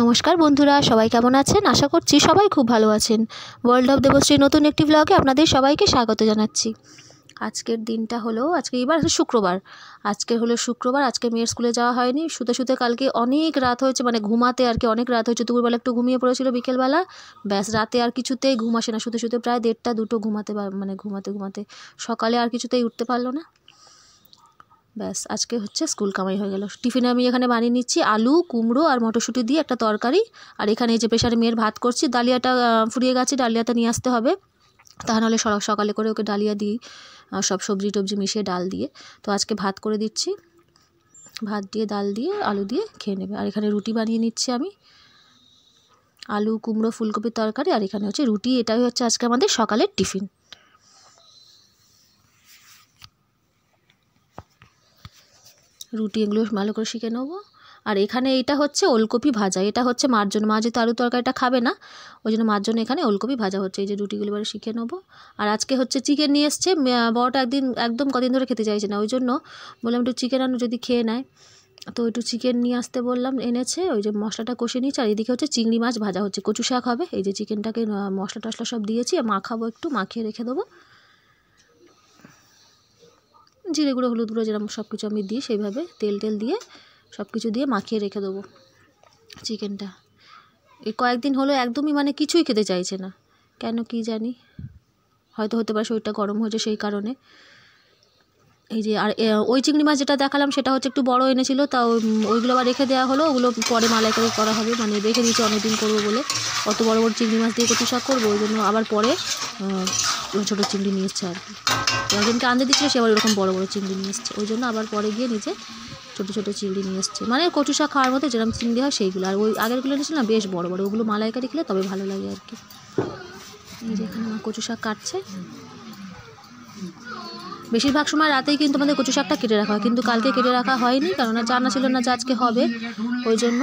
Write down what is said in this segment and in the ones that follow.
নমস্কার বন্ধুরা সবাই কেমন আছেন আশা করছি সবাই খুব ভালো আছেন ওয়ার্ল্ড অফ দেবশ্রী নতুন একটি ব্লগে আপনাদের সবাইকে স্বাগত জানাচ্ছি আজকের দিনটা হলো আজকে এবার শুক্রবার আজকের হলো শুক্রবার আজকে মেয়ের স্কুলে যাওয়া হয়নি শুতে শুতে কালকে অনেক রাত হয়েছে মানে ঘুমাতে আর কি অনেক রাত হয়েছে দুপুরবেলা একটু ঘুমিয়ে পড়েছিল বিকেলবেলা ব্যাস রাতে আর কিছুতেই ঘুম আসে না শুতে শুতে প্রায় দেড়টা দুটো ঘুমাতে মানে ঘুমাতে ঘুমাতে সকালে আর কিছুতেই উঠতে পারলো না ব্যাস আজকে হচ্ছে স্কুল কামাই হয়ে গেল টিফিনে আমি এখানে বানিয়ে নিচ্ছি আলু কুমড়ো আর মটরশুঁটি দিয়ে একটা তরকারি আর এখানে এই যে প্রেশারে মেয়ের ভাত করছি ডালিয়াটা ফুরিয়ে গেছে ডালিয়াটা নিয়ে আসতে হবে তা নাহলে সকালে করে ওকে ডালিয়া দিই সব সবজি টবজি মিশিয়ে ডাল দিয়ে তো আজকে ভাত করে দিচ্ছি ভাত দিয়ে ডাল দিয়ে আলু দিয়ে খেয়ে নেবে আর এখানে রুটি বানিয়ে নিচ্ছি আমি আলু কুমড়ো ফুলকপির তরকারি আর এখানে হচ্ছে রুটি এটাই হচ্ছে আজকে আমাদের সকালের টিফিন রুটি এগুলো ভালো করে শিখে নেবো আর এখানে এটা হচ্ছে ওলকপি ভাজা এটা হচ্ছে মার জন্য মা যেহেতু আলু তরকারিটা খাবে না ওই জন্য মার জন্য এখানে ওলকপি ভাজা হচ্ছে এই যে রুটিগুলো এবারে শিখে নেবো আর আজকে হচ্ছে চিকেন নিয়ে এসছে বড়টা একদিন একদম কদিন ধরে খেতে চাইছে না ওই জন্য বললাম একটু চিকেন আনু যদি খেয়ে নেয় তো একটু চিকেন নিয়ে আসতে বললাম এনেছে ওই যে মশলাটা কষে নিয়েছে আর এদিকে হচ্ছে চিংড়ি মাছ ভাজা হচ্ছে কচু শাক হবে এই যে চিকেনটাকে মশলা টশলা সব দিয়েছি মাখাবো একটু মাখিয়ে রেখে দেবো জিরে গুঁড়ো হলুদ গুঁড়ো যেরকম সব কিছু আমি দিই সেইভাবে তেল টেল দিয়ে সব কিছু দিয়ে মাখিয়ে রেখে দেবো চিকেনটা এই কয়েকদিন হলো একদমই মানে কিছুই খেতে চাইছে না কেন কি জানি হয়তো হতে পারে শরীরটা গরম হয়েছে সেই কারণে এই যে আর ওই চিংড়ি মাছ যেটা দেখালাম সেটা হচ্ছে একটু বড় এনেছিল তা ওইগুলো আবার রেখে দেওয়া হলো ওগুলো পরে করে করা হবে মানে রেখে দিয়েছি অনেকদিন করবো বলে অত বড় বড় চিংড়ি মাছ দিয়ে কত শাক করবো ওই জন্য আবার পরে ছোটো ছোটো চিংড়ি নিয়ে এসছে আর কি একজনকে আনতে দিচ্ছিলো সে আবার ওরকম বড়ো বড়ো চিংড়ি নিয়ে এসছে ওই জন্য আবার পরে গিয়ে নিজে ছোটো ছোটো চিংড়ি নিয়ে এসছে মানে কচু শাক খাওয়ার মতো যেরকম চিংড়ি হয় সেইগুলো আর ওই আগেরগুলো এনেছিল না বেশ বড় বড় ওগুলো মালাইকারি খেলে তবে ভালো লাগে আর কি এই যে এখানে কচু শাক কাটছে বেশিরভাগ সময় রাতেই কিন্তু আমাদের কচু শাকটা কেটে রাখা হয় কিন্তু কালকে কেটে রাখা হয়নি কেননা জানা ছিল না যে আজকে হবে ওই জন্য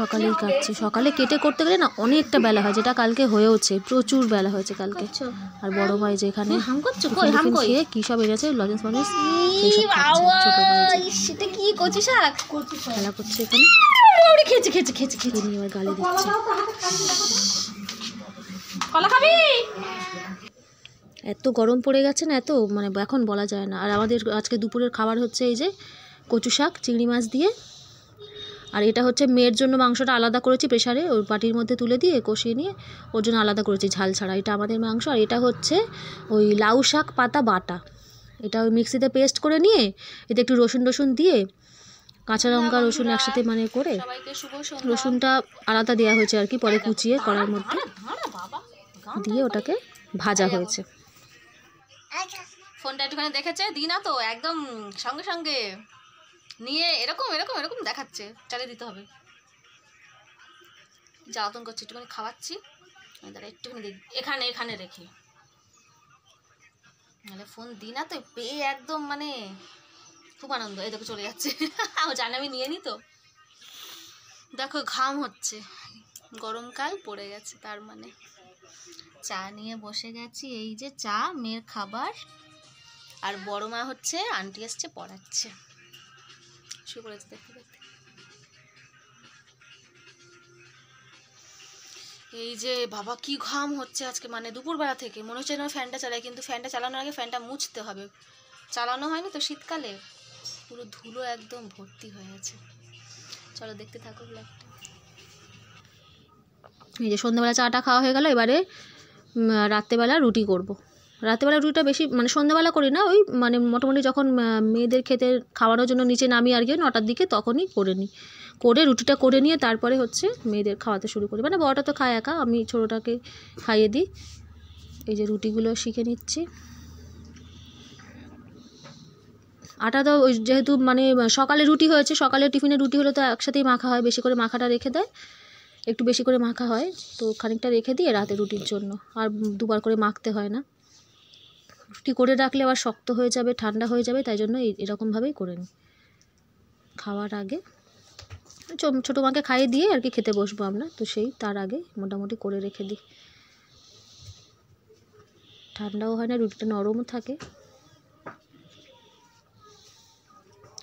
সকালেই কাটছে সকালে কেটে করতে গেলে না অনেকটা বেলা হয় যেটা কালকে হয়েওছে প্রচুর বেলা হয়েছে কালকে আর বড় ভাই যেখানে হ্যাঁ, খেয়ে কী সব গেছে লজেন্স মজেন্স সব ছোট ভাই সেটা কি কচু শাক খেলা করছে এখানে খেচে খেচে খেয়েছে খেয়েছে নিয়ে এবার গালে দিচ্ছে কলা খাবি এত গরম পড়ে গেছে না এত মানে এখন বলা যায় না আর আমাদের আজকে দুপুরের খাবার হচ্ছে এই যে কচু শাক চিংড়ি মাছ দিয়ে আর এটা হচ্ছে মেয়ের জন্য মাংসটা আলাদা করেছি প্রেশারে ওর বাটির মধ্যে তুলে দিয়ে কষিয়ে নিয়ে ওর জন্য আলাদা করেছি ঝাল ছাড়া এটা আমাদের মাংস আর এটা হচ্ছে ওই লাউ শাক পাতা বাটা এটা ওই মিক্সিতে পেস্ট করে নিয়ে এতে একটু রসুন রসুন দিয়ে কাঁচা হ্যাঁ, লঙ্কা রসুন একসাথে মানে করে রসুনটা আলাদা দেওয়া হয়েছে আর কি পরে কুচিয়ে করার মধ্যে দিয়ে ওটাকে ভাজা হয়েছে আচ্ছা। ফোনটা একটুখানি দেখেছে দিনা তো একদম সঙ্গে সঙ্গে নিয়ে এরকম এরকম এরকম দেখাচ্ছে চালিয়ে দিতে হবে জ্বালাতন করছি একটুখানি খাওয়াচ্ছি দাঁড়া একটুখানি এখানে এখানে রেখে নাহলে ফোন দিই না তো পেয়ে একদম মানে খুব আনন্দ এই দেখো চলে যাচ্ছে ও জানি আমি নিয়ে নি তো দেখো ঘাম হচ্ছে গরমকাল পড়ে গেছে তার মানে চা নিয়ে বসে গেছি এই যে চা মেয়ের খাবার আর বড় মা হচ্ছে আন্টি আসছে পড়াচ্ছে দেখতে দেখতে এই যে বাবা কি ঘাম হচ্ছে আজকে মানে দুপুরবেলা থেকে মনে হচ্ছে যেন ফ্যানটা চালাই কিন্তু ফ্যানটা চালানোর আগে ফ্যানটা মুছতে হবে চালানো হয়নি তো শীতকালে পুরো ধুলো একদম ভর্তি হয়ে আছে চলো দেখতে থাকো ব্লগটা এই যে সন্ধ্যেবেলা চাটা খাওয়া হয়ে গেল এবারে রাত্রেবেলা রুটি করবো রাতেবেলা রুটিটা বেশি মানে সন্ধ্যাবেলা করি না ওই মানে মোটামুটি যখন মেয়েদের খেতে খাওয়ানোর জন্য নিচে নামি আর গিয়ে নটার দিকে তখনই করে নিই করে রুটিটা করে নিয়ে তারপরে হচ্ছে মেয়েদের খাওয়াতে শুরু করি মানে বড়টা তো খায় একা আমি ছোটোটাকে খাইয়ে দিই এই যে রুটিগুলো শিখে নিচ্ছি আটা তো ওই যেহেতু মানে সকালে রুটি হয়েছে সকালে টিফিনে রুটি হলে তো একসাথেই মাখা হয় বেশি করে মাখাটা রেখে দেয় একটু বেশি করে মাখা হয় তো খানিকটা রেখে দিয়ে রাতে রুটির জন্য আর দুবার করে মাখতে হয় না রুটি করে রাখলে আবার শক্ত হয়ে যাবে ঠান্ডা হয়ে যাবে তাই জন্য এরকমভাবেই করে নিই খাওয়ার আগে ছোটো মাকে খাইয়ে দিয়ে আর কি খেতে বসবো আমরা তো সেই তার আগে মোটামুটি করে রেখে দিই ঠান্ডাও হয় না রুটিটা নরমও থাকে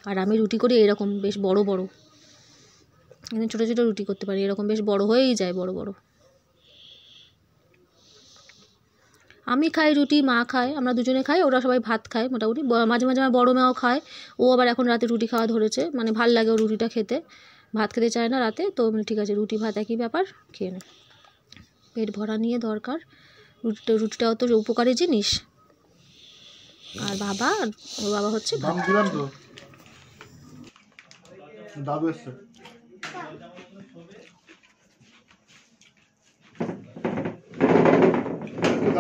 আর আমি রুটি করি এরকম বেশ বড় বড় ছোটো ছোটো রুটি করতে পারি এরকম বেশ বড় হয়েই যায় বড় বড় আমি খাই রুটি মা খায় আমরা দুজনে খাই ওরা সবাই ভাত খায় মোটামুটি মাঝে মাঝে আমার বড়ো মাও খায় ও আবার এখন রাতে রুটি খাওয়া ধরেছে মানে ভাল লাগে ও রুটিটা খেতে ভাত খেতে চায় না রাতে তো ঠিক আছে রুটি ভাত একই ব্যাপার খেয়ে নে পেট ভরা নিয়ে দরকার রুটিটা রুটিটাও তো উপকারী জিনিস আর বাবা ওর বাবা হচ্ছে দাদু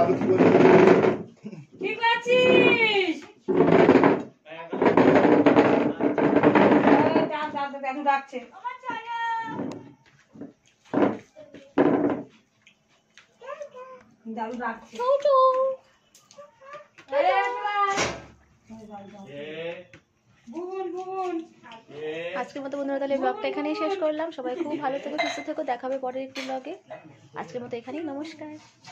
কি আজকের মতো বন্ধুরা তাহলে ব্লগটা এখানেই শেষ করলাম সবাই খুব ভালো থেকো সুস্থ থেকো দেখাবে পরের একটি ব্লগে আজকের মতো এখানেই নমস্কার